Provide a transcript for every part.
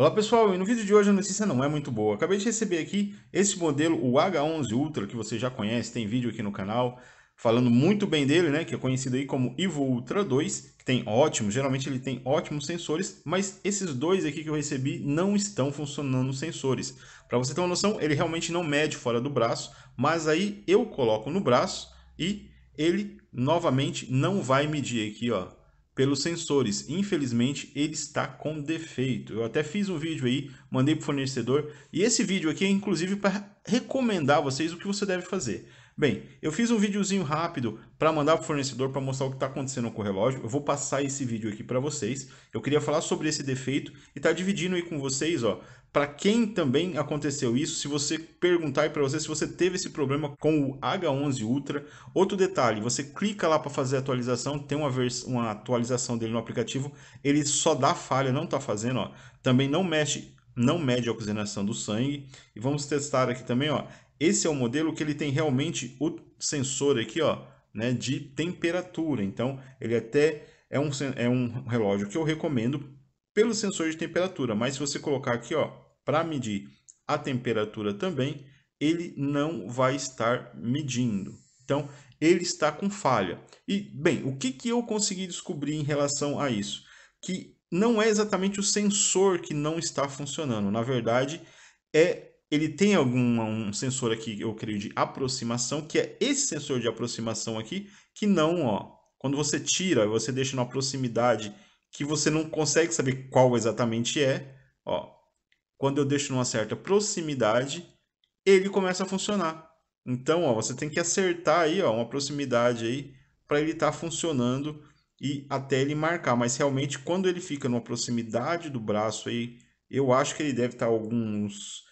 Olá pessoal, e no vídeo de hoje a notícia não é muito boa. Acabei de receber aqui esse modelo, o H11 Ultra, que você já conhece, tem vídeo aqui no canal falando muito bem dele, né, que é conhecido aí como Evo Ultra 2, que tem ótimos, geralmente ele tem ótimos sensores, mas esses dois aqui que eu recebi não estão funcionando os sensores. Para você ter uma noção, ele realmente não mede fora do braço, mas aí eu coloco no braço e ele novamente não vai medir aqui, ó, pelos sensores. Infelizmente, ele está com defeito. Eu até fiz um vídeo aí, mandei para o fornecedor, e esse vídeo aqui é inclusive para recomendar a vocês o que você deve fazer. Bem, eu fiz um videozinho rápido para mandar para o fornecedor para mostrar o que está acontecendo com o relógio. Eu vou passar esse vídeo aqui para vocês. Eu queria falar sobre esse defeito e tá dividindo aí com vocês, ó, para quem também aconteceu isso, se você perguntar para você se você teve esse problema com o H11 Ultra. Outro detalhe, você clica lá para fazer a atualização, tem uma, uma atualização dele no aplicativo, ele só dá falha, não está fazendo, ó. Também não mexe, não mede a oxigenação do sangue. E vamos testar aqui também, ó. Esse é o modelo que ele tem realmente o sensor aqui, ó, né, de temperatura. Então, ele até é um, é um relógio que eu recomendo pelo sensor de temperatura, mas se você colocar aqui ó, para medir a temperatura também, ele não vai estar medindo. Então, ele está com falha. E, bem, o que, que eu consegui descobrir em relação a isso? Que não é exatamente o sensor que não está funcionando. Na verdade, é ele tem algum um sensor aqui, eu creio, de aproximação, que é esse sensor de aproximação aqui, que não, ó. Quando você tira, você deixa na proximidade que você não consegue saber qual exatamente é, ó, quando eu deixo numa certa proximidade, ele começa a funcionar. Então, ó, você tem que acertar aí, ó, uma proximidade aí para ele estar tá funcionando e até ele marcar. Mas realmente, quando ele fica numa proximidade do braço aí, eu acho que ele deve estar tá alguns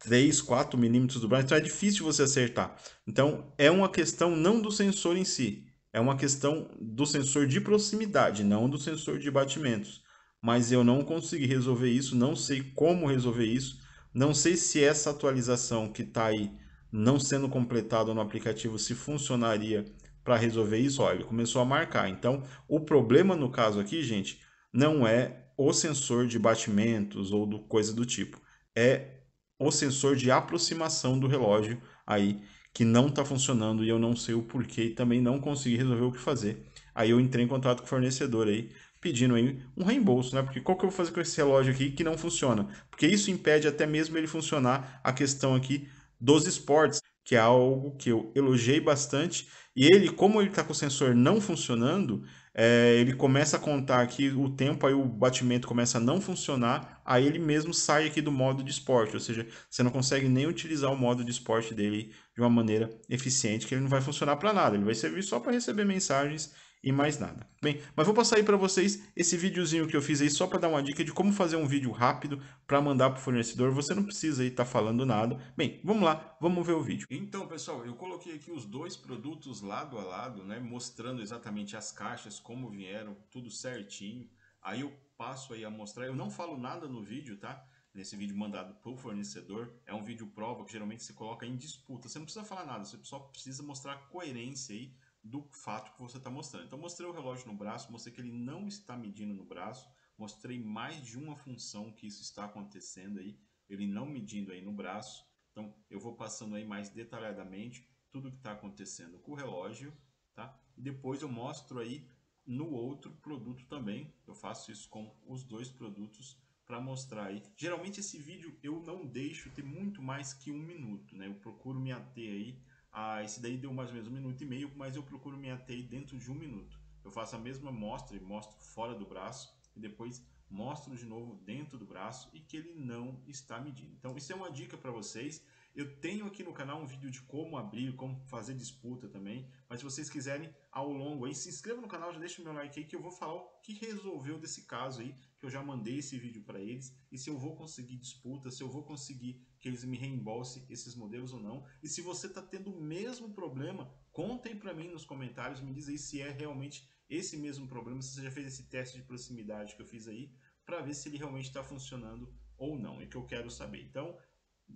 3, 4 milímetros do braço. Então é difícil você acertar. Então é uma questão não do sensor em si, é uma questão do sensor de proximidade, não do sensor de batimentos. Mas eu não consegui resolver isso, não sei como resolver isso, não sei se essa atualização que está aí não sendo completada no aplicativo se funcionaria para resolver isso. Olha, ele começou a marcar. Então, o problema no caso aqui, gente, não é o sensor de batimentos ou do, coisa do tipo, é o sensor de aproximação do relógio aí que não está funcionando e eu não sei o porquê e também não consegui resolver o que fazer. Aí eu entrei em contato com o fornecedor aí, pedindo aí um reembolso, né? Porque qual que eu vou fazer com esse relógio aqui que não funciona? Porque isso impede até mesmo ele funcionar a questão aqui dos esportes, que é algo que eu elogiei bastante. E ele, como ele está com o sensor não funcionando, é, ele começa a contar aqui o tempo, aí o batimento começa a não funcionar, aí ele mesmo sai aqui do modo de esporte, ou seja, você não consegue nem utilizar o modo de esporte dele de uma maneira eficiente, que ele não vai funcionar para nada, ele vai servir só para receber mensagens e mais nada. Bem, mas vou passar aí para vocês esse videozinho que eu fiz aí só para dar uma dica de como fazer um vídeo rápido para mandar para o fornecedor. Você não precisa aí estar tá falando nada. Bem, vamos lá, vamos ver o vídeo. Então, pessoal, eu coloquei aqui os dois produtos lado a lado, né, mostrando exatamente as caixas, como vieram, tudo certinho. Aí eu passo aí a mostrar, eu não falo nada no vídeo, tá? Nesse vídeo mandado para o fornecedor, é um vídeo prova que geralmente se coloca em disputa. Você não precisa falar nada, você só precisa mostrar coerência aí do fato que você está mostrando. Então, mostrei o relógio no braço, mostrei que ele não está medindo no braço, mostrei mais de uma função que isso está acontecendo aí, ele não medindo aí no braço. Então, eu vou passando aí mais detalhadamente tudo que está acontecendo com o relógio, tá? E depois eu mostro aí no outro produto também. Eu faço isso com os dois produtos para mostrar aí. Geralmente esse vídeo eu não deixo ter muito mais que um minuto, né? Eu procuro me ater aí ah, esse daí deu mais ou menos um minuto e meio, mas eu procuro me ater dentro de um minuto. Eu faço a mesma mostra e mostro fora do braço e depois mostro de novo dentro do braço e que ele não está medindo. Então isso é uma dica para vocês. Eu tenho aqui no canal um vídeo de como abrir, como fazer disputa também, mas se vocês quiserem ao longo aí, se inscreva no canal, já deixa o meu like aí que eu vou falar o que resolveu desse caso aí, que eu já mandei esse vídeo para eles e se eu vou conseguir disputa, se eu vou conseguir que eles me reembolsem esses modelos ou não. E se você está tendo o mesmo problema, contem para mim nos comentários, me diz aí se é realmente esse mesmo problema se você já fez esse teste de proximidade que eu fiz aí, para ver se ele realmente está funcionando ou não, é que eu quero saber. Então,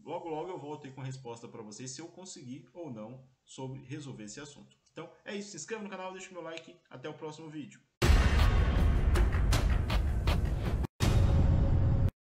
logo logo eu volto aí com a resposta para vocês, se eu conseguir ou não sobre resolver esse assunto. Então, é isso, se inscreva no canal, deixa o meu like, até o próximo vídeo.